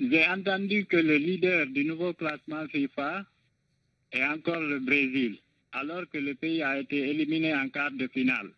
J'ai entendu que le leader du nouveau classement FIFA est encore le Brésil, alors que le pays a été éliminé en quart de finale.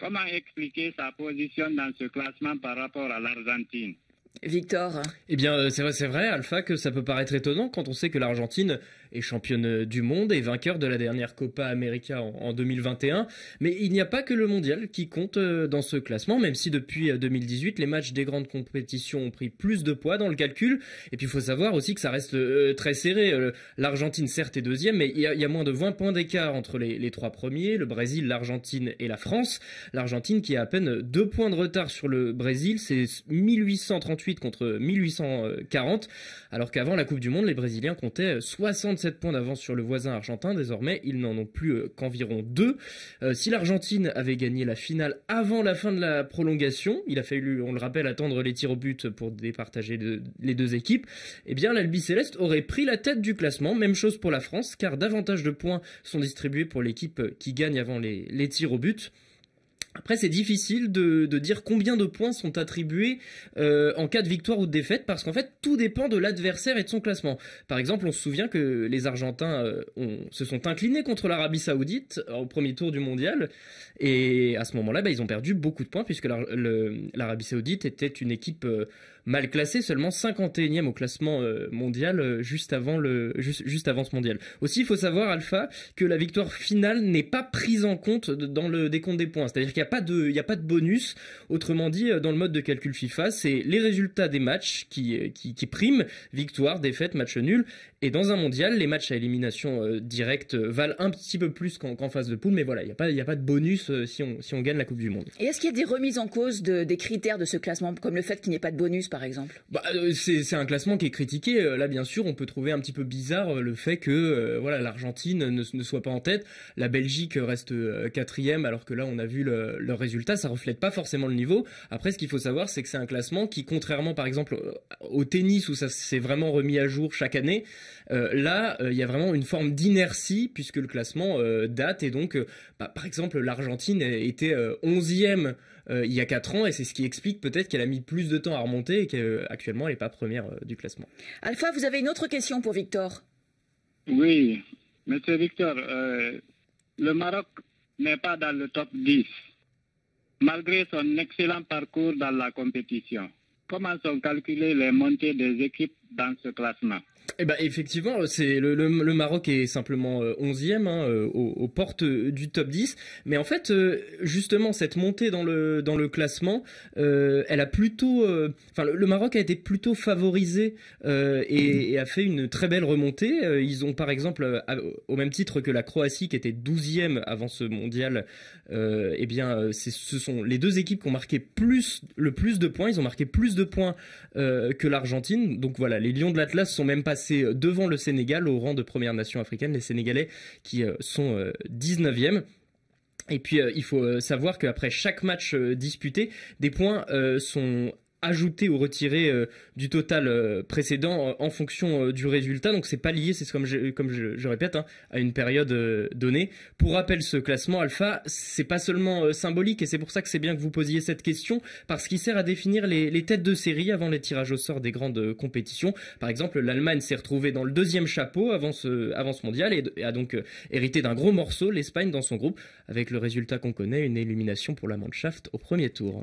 Comment expliquer sa position dans ce classement par rapport à l'Argentine Victor Eh bien, euh, c'est vrai, Alpha, que ça peut paraître étonnant quand on sait que l'Argentine est championne euh, du monde et vainqueur de la dernière Copa América en, 2021. Mais il n'y a pas que le mondial qui compte euh, dans ce classement, même si depuis 2018, les matchs des grandes compétitions ont pris plus de poids dans le calcul. Et puis, il faut savoir aussi que ça reste très serré. L'Argentine, certes, est deuxième, mais il y, a, moins de 20 points d'écart entre les, les trois premiers, le Brésil, l'Argentine et la France. L'Argentine qui a à peine deux points de retard sur le Brésil, c'est 1838 contre 1840, alors qu'avant la Coupe du Monde, les Brésiliens comptaient 67 points d'avance sur le voisin argentin. Désormais, ils n'en ont plus euh, qu'environ 2. Euh, si l'Argentine avait gagné la finale avant la fin de la prolongation, il a fallu, on le rappelle, attendre les tirs au but pour départager les deux équipes, eh bien l'Albi Céleste aurait pris la tête du classement. Même chose pour la France, car davantage de points sont distribués pour l'équipe qui gagne avant les tirs au but. Après, c'est difficile de, dire combien de points sont attribués euh, en cas de victoire ou de défaite, parce qu'en fait, tout dépend de l'adversaire et de son classement. Par exemple, on se souvient que les Argentins euh, se sont inclinés contre l'Arabie Saoudite euh, au premier tour du mondial, et à ce moment-là, bah, ils ont perdu beaucoup de points, puisque l'Arabie Saoudite était une équipe mal classé, seulement 51e au classement euh, mondial euh, juste avant le juste, juste avant ce mondial. Aussi, il faut savoir Alpha que la victoire finale n'est pas prise en compte dans le décompte des points, c'est-à-dire qu'il n'y a pas de il y a pas de bonus. Autrement dit, euh, dans le mode de calcul FIFA, c'est les résultats des matchs qui qui, qui priment victoire, défaite, match nul. Et dans un mondial, les matchs à élimination directe valent un petit peu plus qu'en phase de poule, mais voilà, il n'y a pas il a pas de bonus si on si on gagne la Coupe du Monde. Et est-ce qu'il y a des remises en cause des critères de ce classement, comme le fait qu'il n'y ait pas de bonus par exemple bah, euh, c'est, un classement qui est critiqué. Euh, là, bien sûr, on peut trouver un petit peu bizarre euh, le fait que voilà l'Argentine ne, ne, soit pas en tête, la Belgique reste quatrième, alors que là, on a vu le, résultat, ça reflète pas forcément le niveau. Après, ce qu'il faut savoir, c'est que c'est un classement qui, contrairement par exemple au tennis où ça s'est vraiment remis à jour chaque année, là, il y a vraiment une forme d'inertie puisque le classement date et donc, bah, par exemple, l'Argentine était 11e euh, il y a quatre ans et c'est ce qui explique peut-être qu'elle a mis plus de temps à remonter et qu'actuellement elle n'est pas première euh, du classement. Alpha, vous avez une autre question pour Victor Oui, monsieur Victor, euh, le Maroc n'est pas dans le top 10 malgré son excellent parcours dans la compétition. Comment sont calculées les montées des équipes dans ce classement. Eh ben effectivement, c'est le, Maroc est simplement 11e euh, hein, euh, aux, portes du top 10. Mais en fait, euh, justement, cette montée dans le, dans le classement, elle a plutôt, le, Maroc a été plutôt favorisé et, a fait une très belle remontée. Ils ont par exemple, au même titre que la Croatie qui était 12e avant ce mondial, eh bien, ce sont les deux équipes qui ont marqué plus le plus de points. Ils ont marqué plus de points que l'Argentine. Donc voilà, les Lions de l'Atlas sont même passés euh, devant le Sénégal au rang de première nation africaine, les Sénégalais qui euh, sont 19e. Euh, Et puis il faut savoir qu'après chaque match disputé, des points sont ajouter ou retirer euh, du total euh, précédent euh, en fonction du résultat. Donc c'est pas lié, c'est comme je, répète, hein, à une période donnée. Pour rappel, ce classement alpha, c'est pas seulement symbolique et c'est pour ça que c'est bien que vous posiez cette question parce qu'il sert à définir les, têtes de série avant les tirages au sort des grandes compétitions. Par exemple, l'Allemagne s'est retrouvée dans le deuxième chapeau avant ce, avant ce mondial et, et a donc hérité d'un gros morceau, l'Espagne dans son groupe, avec le résultat qu'on connaît, une élimination pour la Mannschaft au premier tour.